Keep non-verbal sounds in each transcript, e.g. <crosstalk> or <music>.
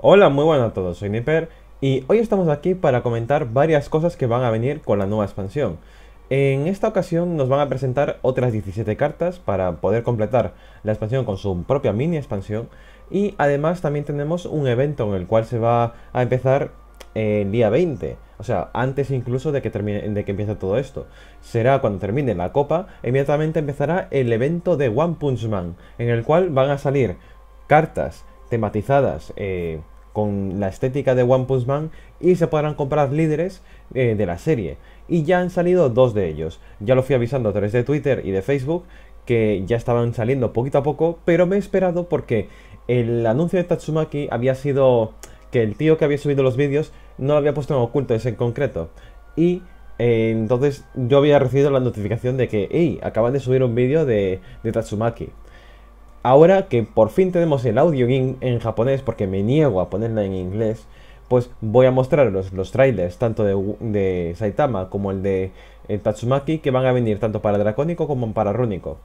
Hola, muy buenas a todos, soy Nipper y hoy estamos aquí para comentar varias cosas que van a venir con la nueva expansión. En esta ocasión nos van a presentar otras 17 cartas para poder completar la expansión con su propia mini expansión y además también tenemos un evento en el cual se va a empezar el día 20. O sea, antes incluso de que, termine, de que empiece todo esto. Será cuando termine la copa, inmediatamente empezará el evento de One Punch Man, en el cual van a salir cartas tematizadas eh, con la estética de One Punch Man y se podrán comprar líderes eh, de la serie. Y ya han salido dos de ellos. Ya lo fui avisando a través de Twitter y de Facebook que ya estaban saliendo poquito a poco, pero me he esperado porque el anuncio de Tatsumaki había sido que el tío que había subido los vídeos no lo había puesto en oculto ese en concreto. Y eh, entonces yo había recibido la notificación de que, hey, acaban de subir un vídeo de, de Tatsumaki ahora que por fin tenemos el audio game en japonés, porque me niego a ponerla en inglés, pues voy a mostraros los trailers, tanto de, Saitama como el de eh, Tatsumaki, que van a venir tanto para Dracónico como para Rúnico.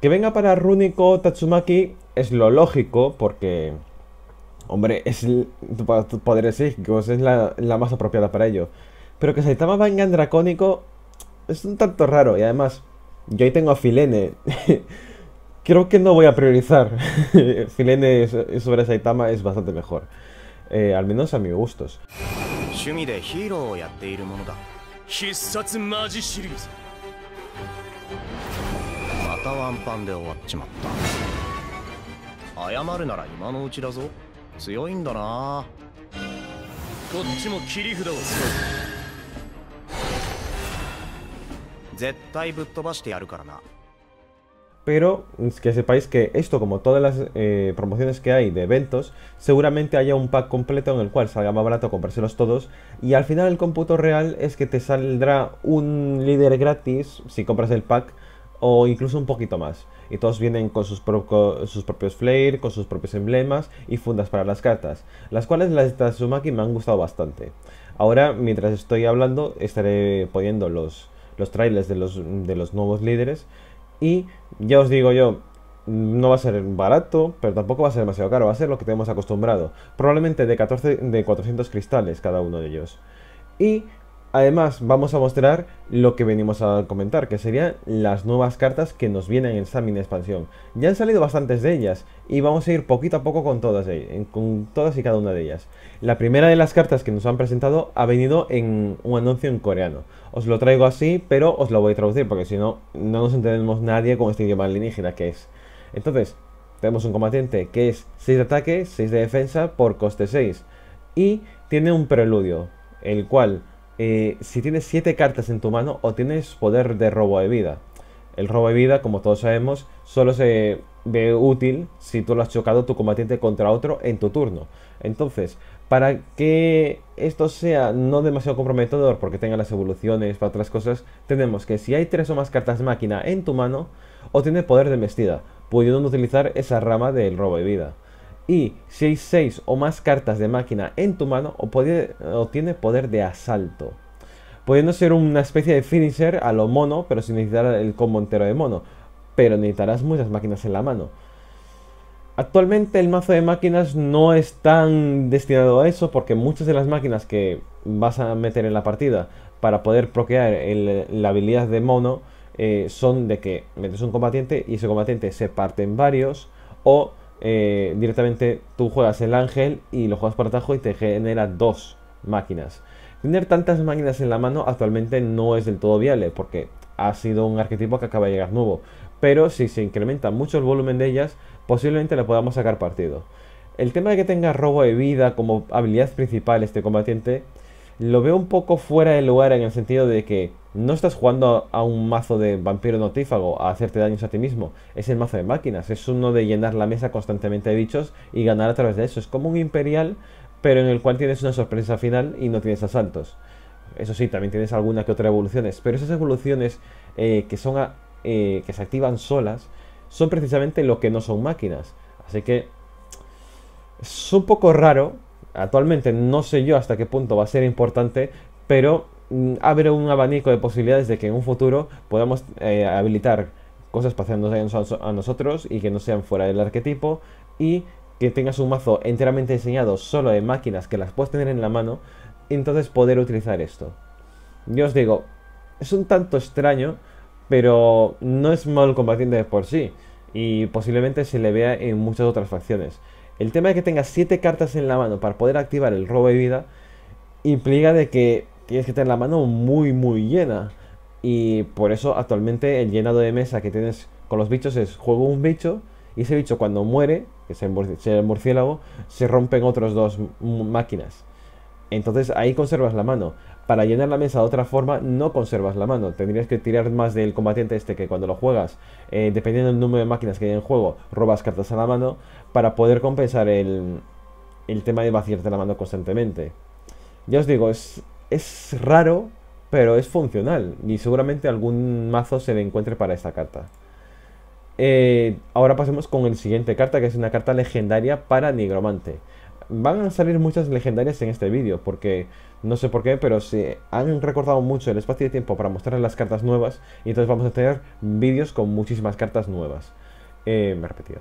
Que venga para Runico Tatsumaki es lo lógico, porque. Hombre, es poderes psíquicos, es la, más apropiada para ello. Pero que Saitama venga en Dracónico es un tanto raro, y además, yo ahí tengo a Filene. <laughs> Creo que no voy a priorizar. <laughs> Filene sobre Saitama es bastante mejor. Eh, al menos a mis gustos. Pero que sepáis que esto, como todas las eh, promociones que hay de eventos, seguramente haya un pack completo en el cual salga más barato comprárselos todos. Y al final el cómputo real es que te saldrá un líder gratis si compras el pack o incluso un poquito más. Y todos vienen con sus, propios flair, con sus propios emblemas y fundas para las cartas, las cuales las de Tatsumaki me han gustado bastante. Ahora, mientras estoy hablando, estaré poniendo los, los trailers de los, nuevos líderes. Y ya os digo yo, no va a ser barato, pero tampoco va a ser demasiado caro, va a ser lo que tenemos acostumbrado. Probablemente de, 14, de 400 cristales cada uno de ellos. Y Además, vamos a mostrar lo que venimos a comentar, que serían las nuevas cartas que nos vienen en esta expansión. Ya han salido bastantes de ellas, y vamos a ir poquito a poco con todas, ellas, con todas y cada una de ellas. La primera de las cartas que nos han presentado ha venido en un anuncio en coreano. Os lo traigo así, pero os lo voy a traducir, porque si no, no nos entendemos nadie con este idioma alienígena que es. Entonces, tenemos un combatiente que es 6 de ataque, 6 de defensa por coste 6, y tiene un preludio, el cual eh, si tienes 7 cartas en tu mano o tienes poder de robo de vida. El robo de vida, como todos sabemos, solo se ve útil si tú lo has chocado tu combatiente contra otro en tu turno. Entonces, para que esto sea no demasiado comprometedor porque tenga las evoluciones para otras cosas, tenemos que si hay tres o más cartas de máquina en tu mano, o tienes poder de vestida, pudiendo utilizar esa rama del robo de vida y si hay 6 o más cartas de máquina en tu mano, o obtiene poder de asalto. Pudiendo ser una especie de finisher a lo mono, pero sin necesitar el combo entero de mono. Pero necesitarás muchas máquinas en la mano. Actualmente el mazo de máquinas no es tan destinado a eso porque muchas de las máquinas que vas a meter en la partida para poder proquear la habilidad de mono eh, son de que metes un combatiente y ese combatiente se parte en varios o eh, directamente tú juegas el ángel y lo juegas por atajo y te genera dos máquinas. Tener tantas máquinas en la mano actualmente no es del todo viable porque ha sido un arquetipo que acaba de llegar nuevo. Pero si se incrementa mucho el volumen de ellas, posiblemente la podamos sacar partido. El tema de que tenga robo de vida como habilidad principal este combatiente lo veo un poco fuera de lugar en el sentido de que no estás jugando a, un mazo de vampiro notífago a hacerte daños a ti mismo. Es el mazo de máquinas, es uno de llenar la mesa constantemente de bichos y ganar a través de eso. Es como un imperial, pero en el cual tienes una sorpresa final y no tienes asaltos. Eso sí, también tienes alguna que otra evoluciones, pero esas evoluciones eh, que, son eh, que se activan solas son precisamente lo que no son máquinas. Así que es un poco raro, Actualmente no sé yo hasta qué punto va a ser importante, pero mm, abre un abanico de posibilidades de que en un futuro podamos eh, habilitar cosas pasando a nosotros y que no sean fuera del arquetipo y que tengas un mazo enteramente diseñado solo de máquinas que las puedes tener en la mano y entonces poder utilizar esto. Yo os digo, es un tanto extraño, pero no es mal combatiente por sí y posiblemente se le vea en muchas otras facciones. El tema de que tengas 7 cartas en la mano para poder activar el robo de vida implica de que tienes que tener la mano muy muy llena. Y por eso actualmente el llenado de mesa que tienes con los bichos es juego un bicho y ese bicho cuando muere, que es el murciélago, se rompen otros dos máquinas. Entonces ahí conservas la mano para llenar la mesa de otra forma no conservas la mano. Tendrías que tirar más del combatiente este que cuando lo juegas, eh, dependiendo del número de máquinas que hay en juego, robas cartas a la mano para poder compensar el, tema de vaciarte la mano constantemente. Ya os digo, es, es raro, pero es funcional y seguramente algún mazo se le encuentre para esta carta. Eh, ahora pasemos con el siguiente carta, que es una carta legendaria para Nigromante van a salir muchas legendarias en este vídeo, porque no sé por qué, pero se han recordado mucho el espacio de tiempo para mostrar las cartas nuevas, y entonces vamos a tener vídeos con muchísimas cartas nuevas. Eh, me he repetido.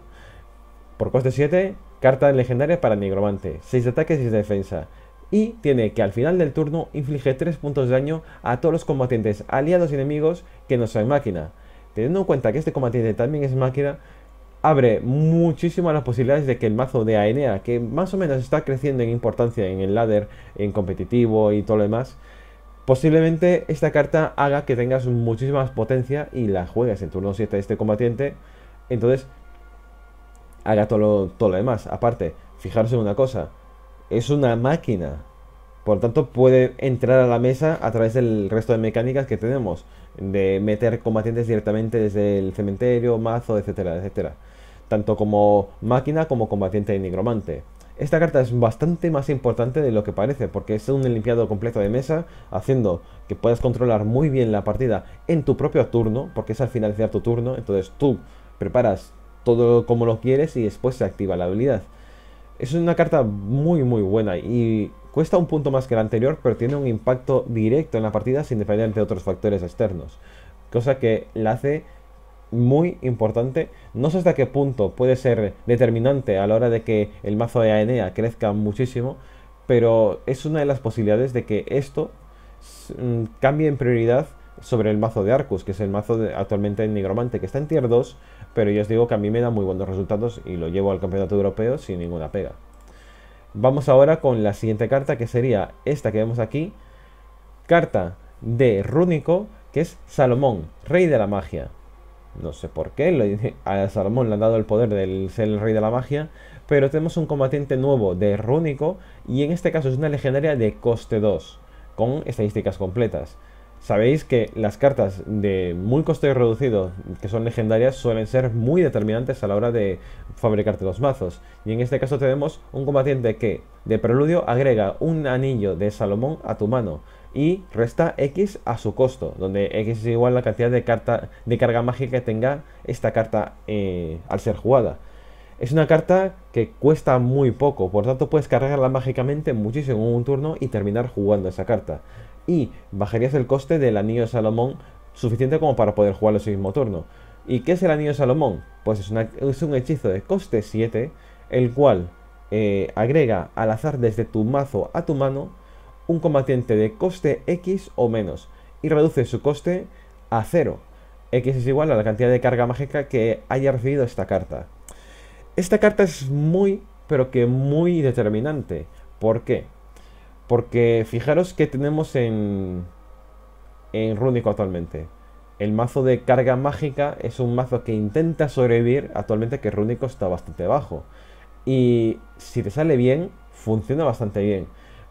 Por coste 7, carta legendaria para negromante, 6 de ataque, y 6 de defensa. Y tiene que al final del turno inflige 3 puntos de daño a todos los combatientes aliados y enemigos que no sean máquina. Teniendo en cuenta que este combatiente también es máquina, abre muchísimas las posibilidades de que el mazo de Aenea, que más o menos está creciendo en importancia en el ladder, en competitivo y todo lo demás, posiblemente esta carta haga que tengas muchísima potencia y la juegues en turno 7 de este combatiente. Entonces, haga todo lo, demás. Aparte, fijarse en una cosa, es una máquina. Por lo tanto, puede entrar a la mesa a través del resto de mecánicas que tenemos, de meter combatientes directamente desde el cementerio, mazo, etcétera, etcétera tanto como máquina como combatiente de nigromante. Esta carta es bastante más importante de lo que parece, porque es un limpiado completo de mesa, haciendo que puedas controlar muy bien la partida en tu propio turno, porque es al finalizar tu turno, entonces tú preparas todo como lo quieres y después se activa la habilidad. Es una carta muy muy buena y cuesta un punto más que la anterior, pero tiene un impacto directo en la partida sin depender de otros factores externos, cosa que la hace muy importante. No sé hasta qué punto puede ser determinante a la hora de que el mazo de Aenea crezca muchísimo, pero es una de las posibilidades de que esto mm, cambie en prioridad sobre el mazo de Arcus, que es el mazo actualmente en Nigromante, que está en tier 2, pero yo os digo que a mí me da muy buenos resultados y lo llevo al campeonato europeo sin ninguna pega. Vamos ahora con la siguiente carta, que sería esta que vemos aquí, carta de Rúnico, que es Salomón, rey de la magia. No sé por qué, a Salomón le han dado el poder de ser el rey de la magia, pero tenemos un combatiente nuevo de Rúnico y en este caso es una legendaria de coste 2, con estadísticas completas. Sabéis que las cartas de muy coste reducido, que son legendarias, suelen ser muy determinantes a la hora de fabricarte los mazos. Y en este caso tenemos un combatiente que de preludio agrega un anillo de Salomón a tu mano y resta X a su costo, donde X es igual a la cantidad de, carta, de carga mágica que tenga esta carta eh, al ser jugada. Es una carta que cuesta muy poco, por tanto puedes cargarla mágicamente muchísimo en un turno y terminar jugando esa carta. Y bajarías el coste del anillo de Salomón suficiente como para poder jugarlo ese mismo turno. ¿Y qué es el Anillo Salomón? Pues es, un hechizo de coste 7, el cual eh, agrega al azar desde tu mazo a tu mano un combatiente de coste X o menos y reduce su coste a 0. X es igual a la cantidad de carga mágica que haya recibido esta carta. Esta carta es muy, pero que muy determinante. ¿Por qué? Porque fijaros que tenemos en, en Rúnico actualmente. El mazo de carga mágica es un mazo que intenta sobrevivir actualmente que Rúnico está bastante bajo. Y si te sale bien, funciona bastante bien.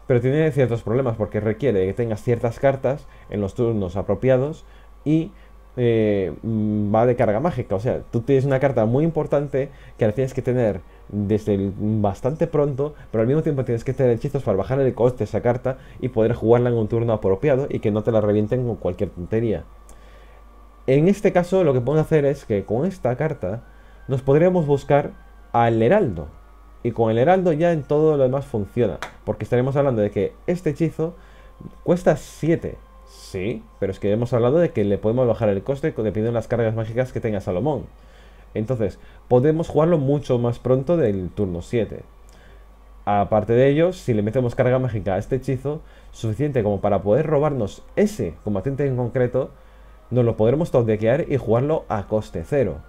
Pero tiene ciertos problemas porque requiere que tengas ciertas cartas en los turnos apropiados y eh, mm, va de carga mágica. O sea, tú tienes una carta muy importante que la tienes que tener desde mm, bastante pronto, pero al mismo tiempo tienes que tener hechizos para bajar el coste de esa carta y poder jugarla en un turno apropiado y que no te la revienten con cualquier tontería. En este caso lo que podemos hacer es que con esta carta nos podríamos buscar al heraldo. Y con el heraldo ya en todo lo demás funciona. Porque estaremos hablando de que este hechizo cuesta 7. Sí, pero es que hemos hablado de que le podemos bajar el coste dependiendo de las cargas mágicas que tenga Salomón. Entonces, podemos jugarlo mucho más pronto del turno 7. Aparte de ello, si le metemos carga mágica a este hechizo, suficiente como para poder robarnos ese combatiente en concreto, nos lo podremos toquear y jugarlo a coste cero.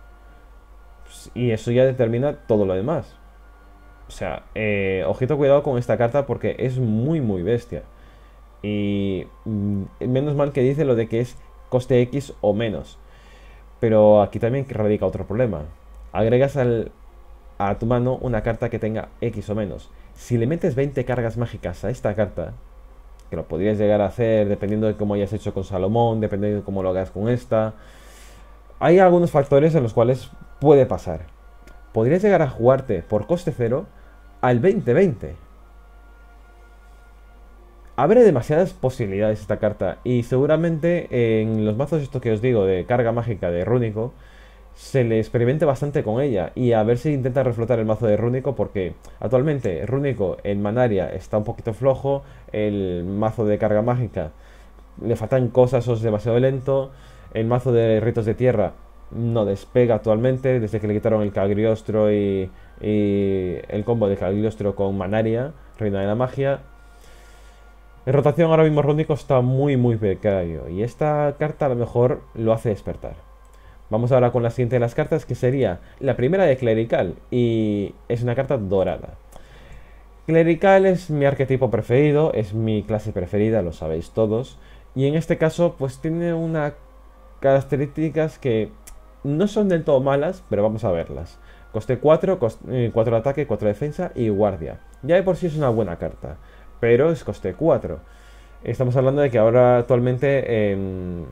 Y eso ya determina todo lo demás. O sea, eh, ojito cuidado con esta carta porque es muy muy bestia. Y mm, menos mal que dice lo de que es coste X o menos. Pero aquí también radica otro problema. Agregas al, a tu mano una carta que tenga X o menos. Si le metes 20 cargas mágicas a esta carta, que lo podrías llegar a hacer dependiendo de cómo hayas hecho con Salomón, dependiendo de cómo lo hagas con esta. Hay algunos factores en los cuales puede pasar. Podrías llegar a jugarte por coste cero al 2020 20 Habrá demasiadas posibilidades esta carta y seguramente en los mazos esto que os digo de carga mágica de Rúnico se le experimente bastante con ella y a ver si intenta reflotar el mazo de Rúnico porque actualmente Rúnico en Manaria está un poquito flojo, el mazo de carga mágica le faltan cosas o es demasiado lento, el mazo de ritos de tierra no despega actualmente desde que le quitaron el Cagriostro y, el combo de Cagriostro con Manaria, Reina de la Magia. En rotación ahora mismo Rúnico está muy muy precario y esta carta a lo mejor lo hace despertar. Vamos ahora con la siguiente de las cartas, que sería la primera de Clerical, y es una carta dorada. Clerical es mi arquetipo preferido, es mi clase preferida, lo sabéis todos, y en este caso pues tiene unas características que no son del todo malas, pero vamos a verlas. Coste 4, 4 eh, de ataque, 4 de defensa y guardia. Ya de por sí es una buena carta, pero es coste 4. Estamos hablando de que ahora actualmente em,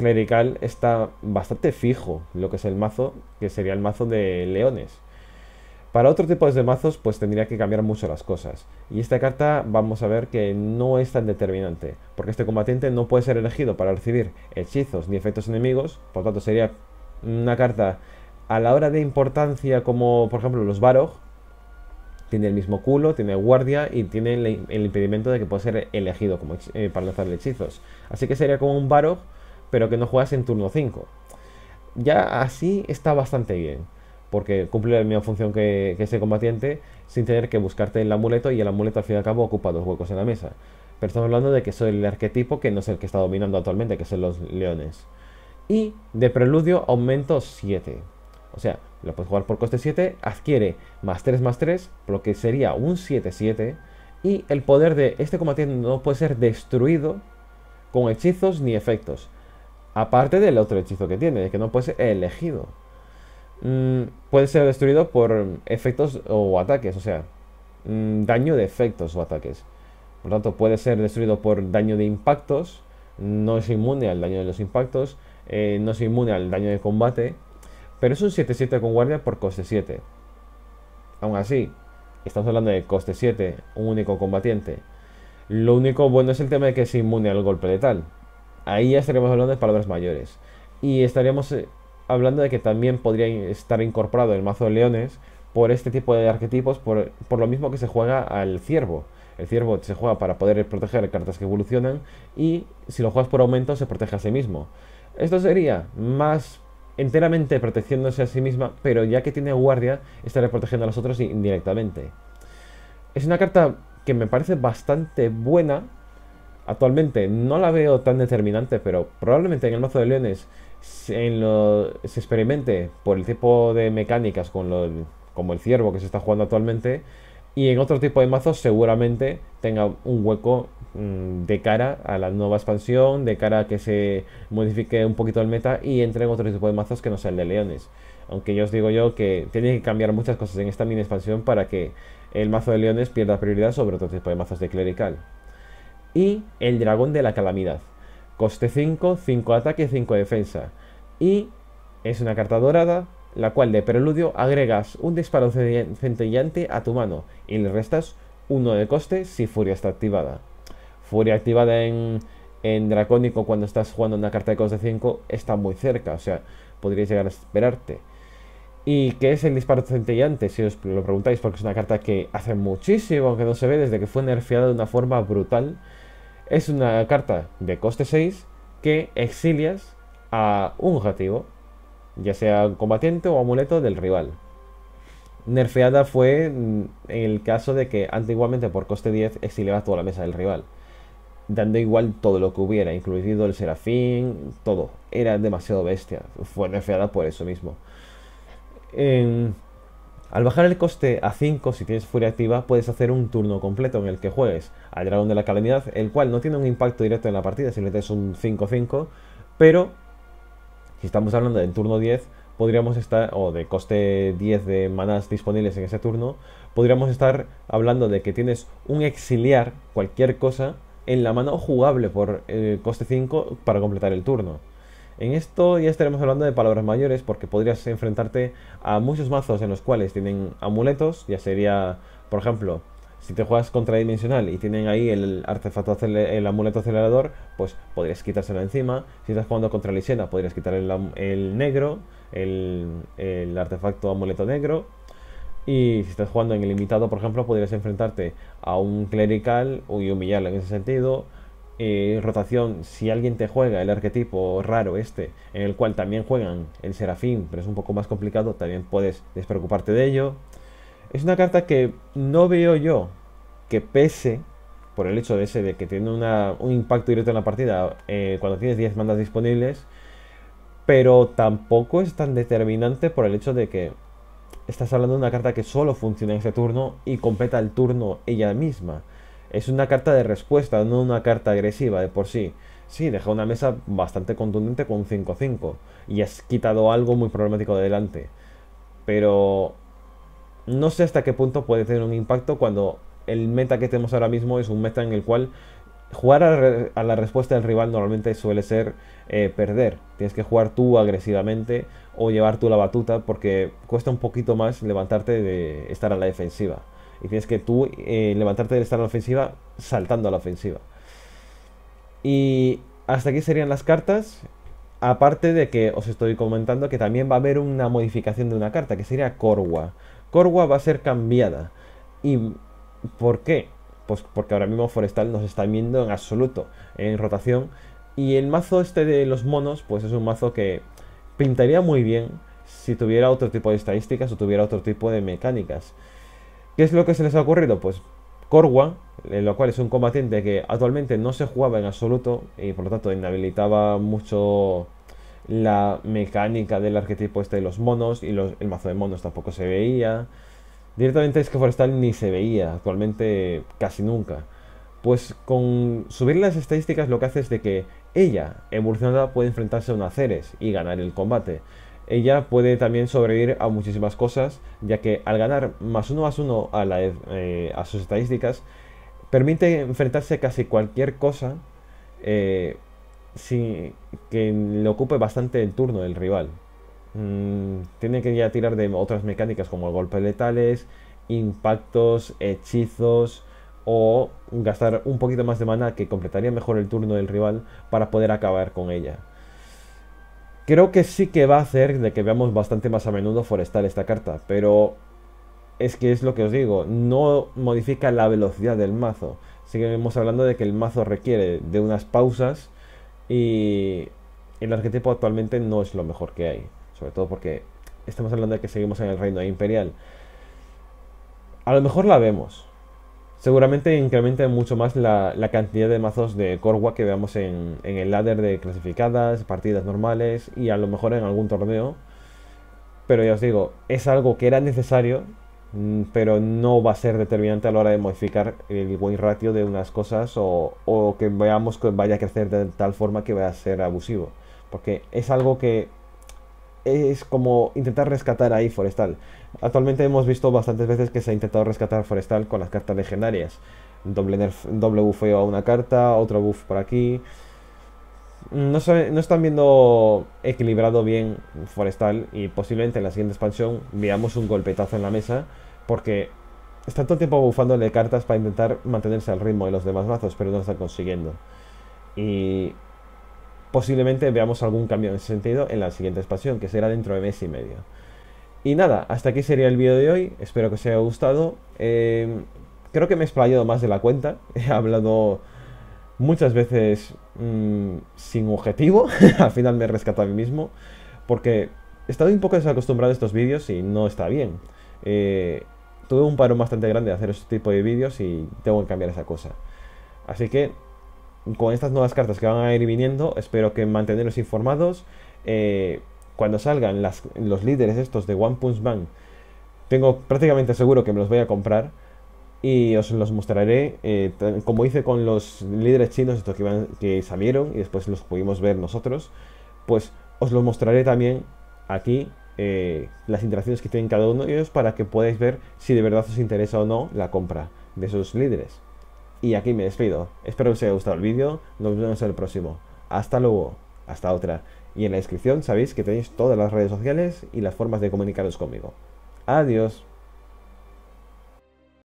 clerical está bastante fijo lo que es el mazo, que sería el mazo de leones. Para otro tipo de mazos, pues tendría que cambiar mucho las cosas. Y esta carta vamos a ver que no es tan determinante, porque este combatiente no puede ser elegido para recibir hechizos ni efectos enemigos, por tanto sería una carta a la hora de importancia como por ejemplo los Barog, tiene el mismo culo, tiene guardia y tiene el, impedimento de que pueda ser elegido como, eh, para lanzarle hechizos. Así que sería como un Barog pero que no juegas en turno 5. Ya así está bastante bien, porque cumple la misma función que, que, ese combatiente sin tener que buscarte el amuleto y el amuleto al fin y al cabo ocupa dos huecos en la mesa. Pero estamos hablando de que soy el arquetipo que no es el que está dominando actualmente, que son los leones. Y de preludio aumento 7. O sea, lo puedes jugar por coste 7, adquiere más 3 más 3, lo que sería un 7-7. Y el poder de este combatiente no puede ser destruido con hechizos ni efectos. Aparte del otro hechizo que tiene, que no puede ser elegido. Mm, puede ser destruido por efectos o ataques, o sea, mm, daño de efectos o ataques. Por lo tanto, puede ser destruido por daño de impactos, no es inmune al daño de los impactos, eh, no es inmune al daño de combate, pero es un 7-7 con guardia por coste 7. Aún así, estamos hablando de coste 7, un único combatiente. Lo único bueno es el tema de que es inmune al golpe letal ahí ya estaríamos hablando de palabras mayores. Y estaríamos eh, hablando de que también podría estar incorporado el mazo de leones por este tipo de arquetipos, por, lo mismo que se juega al ciervo. El ciervo se juega para poder proteger cartas que evolucionan y si lo juegas por aumento se protege a sí mismo. Esto sería más enteramente protegiéndose a sí misma, pero ya que tiene guardia, estaré protegiendo a los otros indirectamente. Es una carta que me parece bastante buena actualmente no la veo tan determinante, pero probablemente en el mazo de leones se experimente por el tipo de mecánicas con lo, como el ciervo que se está jugando actualmente. Y en otro tipo de mazos seguramente tenga un hueco mm, de cara a la nueva expansión, de cara a que se modifique un poquito el meta y entre en otro tipo de mazos que no sea el de leones. Aunque yo os digo yo que tiene que cambiar muchas cosas en esta mini expansión para que el mazo de leones pierda prioridad sobre otro tipo de mazos de clerical y el dragón de la calamidad. Coste 5, 5 ataque, 5 defensa. Y es una carta dorada, la cual de preludio agregas un disparo centellante a tu mano y le restas uno de coste si Furia está activada. Furia activada en, en Dracónico cuando estás jugando una carta de coste 5 está muy cerca, o sea, podrías llegar a esperarte. ¿Y qué es el disparo centellante? Si os lo preguntáis, porque es una carta que hace muchísimo que no se ve desde que fue nerfeada de una forma brutal es una carta de coste 6 que exilias a un objetivo, ya sea combatiente o amuleto del rival. Nerfeada fue en mm, el caso de que antiguamente por coste 10 exiliaba toda la mesa del rival, dando igual todo lo que hubiera, incluido el serafín, todo. Era demasiado bestia. Fue nerfeada por eso mismo. Al bajar el coste a 5 si tienes furia activa, puedes hacer un turno completo en el que juegues al dragón de la calamidad, el cual no tiene un impacto directo en la partida, si le es un 5-5, pero si estamos hablando del turno 10, podríamos estar, o de coste 10 de manas disponibles en ese turno, podríamos estar hablando de que tienes un exiliar, cualquier cosa, en la mano jugable por eh, coste 5 para completar el turno. En esto ya estaremos hablando de palabras mayores porque podrías enfrentarte a muchos mazos en los cuales tienen amuletos, ya sería, por ejemplo, si te juegas contra dimensional y tienen ahí el artefacto el amuleto acelerador, pues podrías quitárselo encima. Si estás jugando contra Lisena, podrías quitar el, negro, el, artefacto amuleto negro. Y si estás jugando en el limitado, por ejemplo, podrías enfrentarte a un clerical y humillarle en ese sentido. Eh, rotación, si alguien te juega el arquetipo raro este, en el cual también juegan el serafín, pero es un poco más complicado, también puedes despreocuparte de ello. Es una carta que no veo yo que pese por el hecho de ese de que tiene un impacto directo en la partida eh, cuando tienes 10 mandas disponibles, pero tampoco es tan determinante por el hecho de que estás hablando de una carta que solo funciona en ese turno y completa el turno ella misma es una carta de respuesta, no una carta agresiva de por sí. Sí, deja una mesa bastante contundente con un 5-5 y has quitado algo muy problemático de delante. Pero no sé hasta qué punto puede tener un impacto cuando el meta que tenemos ahora mismo es un meta en el cual jugar a, la respuesta del rival normalmente suele ser eh, perder. Tienes que jugar tú agresivamente o llevar tú la batuta porque cuesta un poquito más levantarte de estar a la defensiva. Y tienes que tú eh, levantarte de estar ofensiva saltando a la ofensiva. Y hasta aquí serían las cartas. Aparte de que os estoy comentando que también va a haber una modificación de una carta, que sería Corwa. Corwa va a ser cambiada. ¿Y por qué? Pues porque ahora mismo Forestal nos está viendo en absoluto en rotación. Y el mazo este de los monos, pues es un mazo que pintaría muy bien si tuviera otro tipo de estadísticas o tuviera otro tipo de mecánicas. ¿Qué es lo que se les ha ocurrido? Pues Corwa, en lo cual es un combatiente que actualmente no se jugaba en absoluto y por lo tanto inhabilitaba mucho la mecánica del arquetipo este de los monos y los, el mazo de monos tampoco se veía. Directamente es que Forestal ni se veía, actualmente casi nunca. Pues con subir las estadísticas lo que hace es de que ella, evolucionada, puede enfrentarse a un Ceres y ganar el combate ella puede también sobrevivir a muchísimas cosas, ya que al ganar más uno más uno a, eh, sus estadísticas, permite enfrentarse a casi cualquier cosa eh, sin, que le ocupe bastante el turno del rival. Mm, tiene que ya tirar de otras mecánicas como golpes letales, impactos, hechizos o gastar un poquito más de mana que completaría mejor el turno del rival para poder acabar con ella. Creo que sí que va a hacer de que veamos bastante más a menudo Forestal esta carta, pero es que es lo que os digo, no modifica la velocidad del mazo. Seguimos hablando de que el mazo requiere de unas pausas y el arquetipo actualmente no es lo mejor que hay. Sobre todo porque estamos hablando de que seguimos en el reino imperial. A lo mejor la vemos, Seguramente incrementa mucho más la, cantidad de mazos de Corwa que veamos en, el ladder de clasificadas, partidas normales y a lo mejor en algún torneo. Pero ya os digo, es algo que era necesario, mm, pero no va a ser determinante a la hora de modificar el win ratio de unas cosas o, o que veamos que vaya a crecer de tal forma que vaya a ser abusivo. Porque es algo que es como intentar rescatar ahí Forestal. Actualmente hemos visto bastantes veces que se ha intentado rescatar Forestal con las cartas legendarias. Doble, doble bufeo a una carta, otro buff por aquí. No, no están viendo equilibrado bien Forestal y posiblemente en la siguiente expansión veamos un golpetazo en la mesa porque está todo el tiempo bufándole cartas para intentar mantenerse al ritmo de los demás mazos, pero no lo están consiguiendo. Y posiblemente veamos algún cambio en ese sentido en la siguiente expansión, que será dentro de mes y medio. Y nada, hasta aquí sería el vídeo de hoy, espero que os haya gustado. Eh, creo que me he explayado más de la cuenta, <laughs> he hablado muchas veces mm, sin objetivo, <laughs> al final me he rescatado a mí mismo, porque he estado un poco desacostumbrado a estos vídeos y no está bien. Eh, tuve un parón bastante grande de hacer este tipo de vídeos y tengo que cambiar esa cosa. Así que con estas nuevas cartas que van a ir viniendo, espero que manteneros informados. Eh, cuando salgan los líderes estos de One Punch Man, tengo prácticamente seguro que me los voy a comprar y os los mostraré eh, como hice con los líderes chinos estos que, que salieron y después los pudimos ver nosotros pues os los mostraré también aquí eh, las interacciones que tienen cada uno de ellos para que podáis ver si de verdad os interesa o no la compra de esos líderes y aquí me despido. Espero que os haya gustado el vídeo. Nos vemos en el próximo. Hasta luego. Hasta otra. Y en la descripción sabéis que tenéis todas las redes sociales y las formas de comunicaros conmigo. Adiós.